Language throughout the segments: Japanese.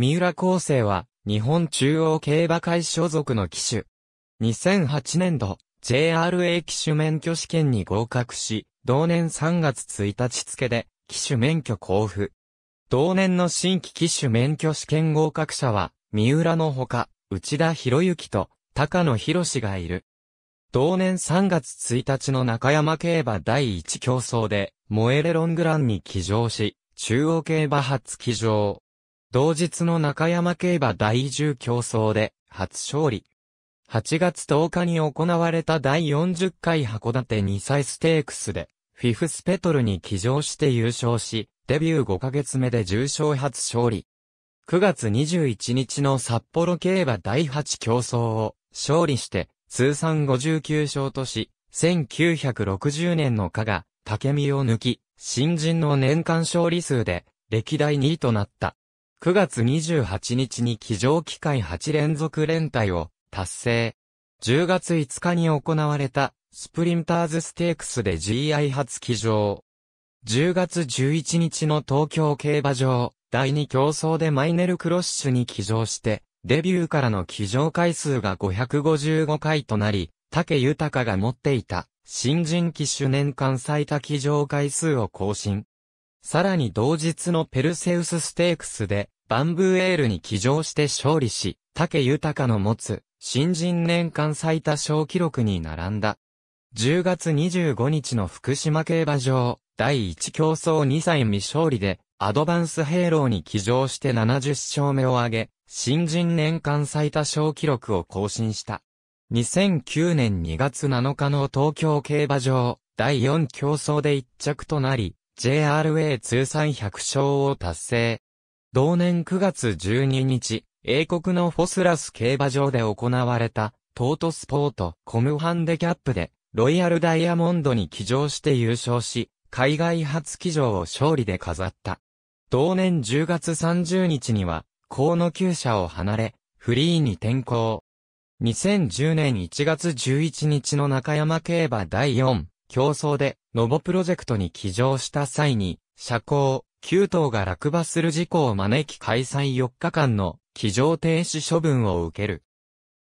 三浦厚生は、日本中央競馬会所属の騎手。2008年度、JRA 騎手免許試験に合格し、同年3月1日付で、騎手免許交付。同年の新規騎手免許試験合格者は、三浦のほか、内田博之と、高野博士がいる。同年3月1日の中山競馬第1競争で、モエレロングランに騎乗し、中央競馬初騎乗。同日の中山競馬第10競争で初勝利。8月10日に行われた第40回函館2歳ステークスで、フィフスペトルに騎乗して優勝し、デビュー5ヶ月目で重賞初勝利。9月21日の札幌競馬第8競争を勝利して、通算59勝とし、1960年の加賀、竹見を抜き、新人の年間勝利数で、歴代2位となった。9月28日に騎乗機会8連続連帯を達成。10月5日に行われたスプリンターズステークスで GI 初騎乗。10月11日の東京競馬場第2競争でマイネルクロッシュに騎乗して、デビューからの騎乗回数が555回となり、竹豊が持っていた新人騎手年間最多騎乗回数を更新。さらに同日のペルセウスステークスで、バンブーエールに騎乗して勝利し、竹豊の持つ、新人年間最多勝記録に並んだ。10月25日の福島競馬場、第1競争2歳未勝利で、アドバンスヘイローに騎乗して70勝目を挙げ、新人年間最多勝記録を更新した。2009年2月7日の東京競馬場、第4競争で1着となり、JRA 通算100勝を達成。同年9月12日、英国のフォスラス競馬場で行われた、トートスポート、コムハンデキャップで、ロイヤルダイヤモンドに騎乗して優勝し、海外初騎乗を勝利で飾った。同年10月30日には、河野厩舎を離れ、フリーに転向。2010年1月11日の中山競馬第4競争で、ノボプロジェクトに起乗した際に、車高9頭が落馬する事故を招き開催4日間の起乗停止処分を受ける。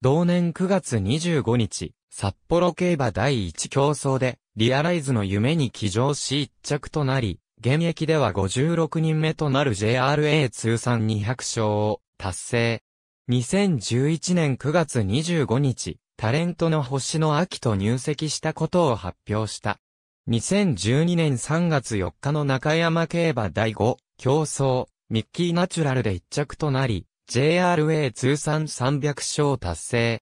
同年9月25日、札幌競馬第一競争で、リアライズの夢に起乗し一着となり、現役では56人目となる JRA 通算200勝を達成。2011年9月25日、タレントの星野秋と入籍したことを発表した。2012年3月4日の中山競馬第5競争ミッキーナチュラルで1着となり JRA 通算300勝達成。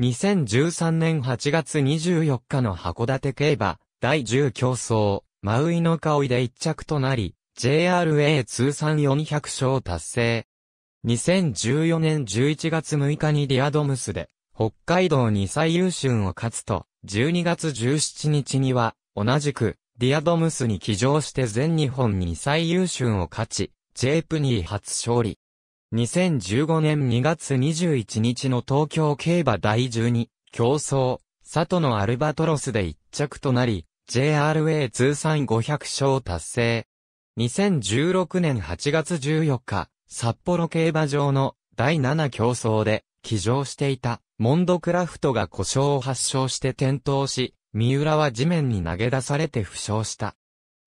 2013年8月24日の函館競馬第10競争マウイの香りで1着となり JRA 通算400勝達成。2014年11月6日にリアドムスで北海道に最優秀を勝つと、12月17日には、同じく、ディアドムスに騎乗して全日本に最優秀を勝ち、ジェプニー初勝利。2015年2月21日の東京競馬第12競争、里のアルバトロスで一着となり、JRA 通算500勝達成。2016年8月14日、札幌競馬場の第7競争で、騎乗していた。モンドクラフトが故障を発症して転倒し、三浦は地面に投げ出されて負傷した。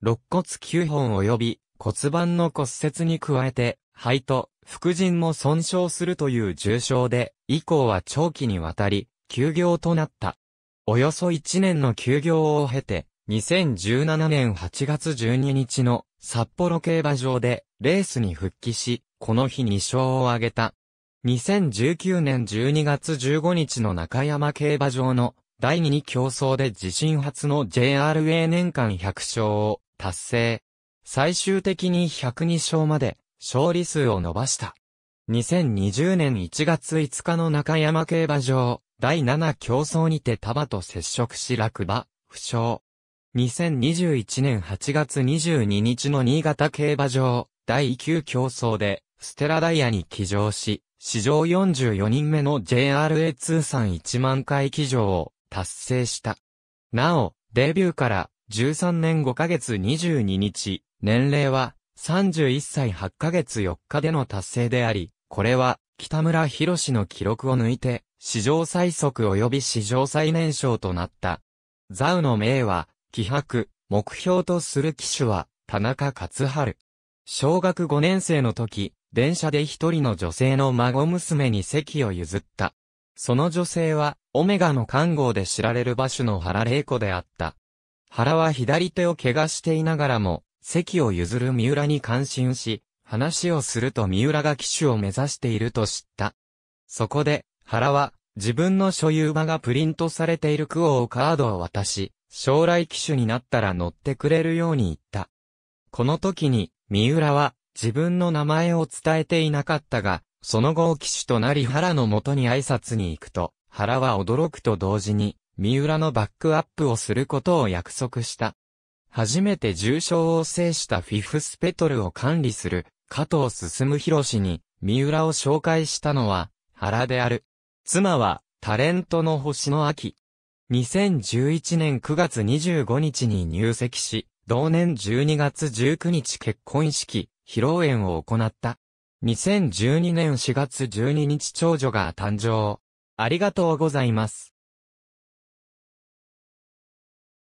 肋骨9本及び骨盤の骨折に加えて、肺と副腎も損傷するという重傷で、以降は長期にわたり、休業となった。およそ1年の休業を経て、2017年8月12日の札幌競馬場でレースに復帰し、この日2勝を挙げた。2019年12月15日の中山競馬場の第2競争で自身初の JRA 年間100勝を達成。最終的に102勝まで勝利数を伸ばした。2020年1月5日の中山競馬場第7競争にて束と接触し落馬、負傷。2021年8月22日の新潟競馬場第9競争でステラダイヤに起乗し、史上44人目の JRA 通算1万回起乗を達成した。なお、デビューから13年5ヶ月22日、年齢は31歳8ヶ月4日での達成であり、これは北村博士の記録を抜いて、史上最速及び史上最年少となった。ザウの名は、気迫、目標とする騎手は、田中勝春。小学5年生の時、電車で一人の女性の孫娘に席を譲った。その女性は、オメガの看護で知られる場所の原玲子であった。原は左手を怪我していながらも、席を譲る三浦に感心し、話をすると三浦が騎手を目指していると知った。そこで、原は、自分の所有馬がプリントされているクオーカードを渡し、将来騎手になったら乗ってくれるように言った。この時に、三浦は、自分の名前を伝えていなかったが、その後騎手となり原の元に挨拶に行くと、原は驚くと同時に、三浦のバックアップをすることを約束した。初めて重傷を制したフィフスペトルを管理する、加藤進博に、三浦を紹介したのは、原である。妻は、タレントの星の秋。2011年9月25日に入籍し、同年12月19日結婚式、披露宴を行った。2012年4月12日長女が誕生。ありがとうございます。